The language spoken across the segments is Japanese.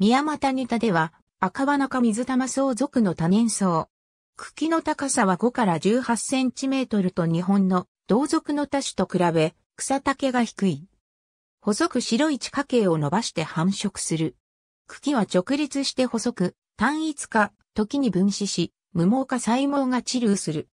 宮又ネタでは、赤花中水玉草属の多年草。茎の高さは5から18センチメートルと日本の同属の多種と比べ、草丈が低い。細く白い地下茎を伸ばして繁殖する。茎は直立して細く、単一化、時に分子し、無毛化細毛が治療する。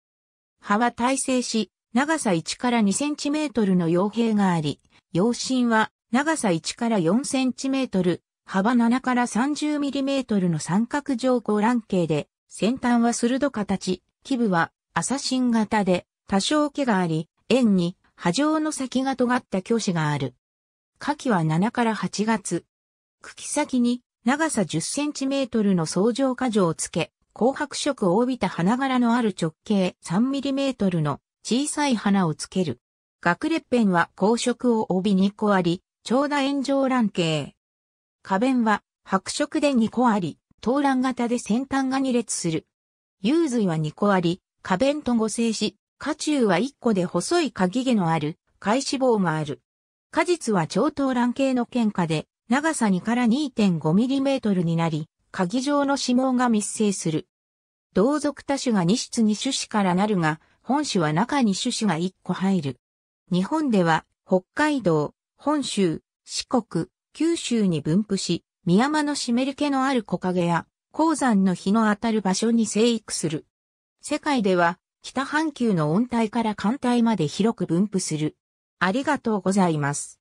葉は耐性し、長さ1から2センチメートルの傭兵があり、陽身は長さ1から4センチメートル、幅7から 30mm の三角状高卵形で、先端は鋭形、基部は朝新型で、多少毛があり、円に波状の先が尖った巨子がある。下季は7から8月。茎先に長さ 10cm の相乗過剰をつけ、紅白色を帯びた花柄のある直径 3mm の小さい花をつける。学列編は紅色を帯び2個あり、長打円状卵形。花弁は白色で2個あり、東蘭型で先端が2列する。幽髄は2個あり、花弁と合成し、花中は1個で細い鍵毛のある、貝脂肪がある。果実は超東蘭系の喧嘩で、長さ2から2 5トルになり、鍵状の指紋が密生する。同族多種が2室に種子からなるが、本種は中に種子が1個入る。日本では、北海道、本州、四国、九州に分布し、宮山の湿り気のある木陰や、鉱山の日の当たる場所に生育する。世界では、北半球の温帯から寒帯まで広く分布する。ありがとうございます。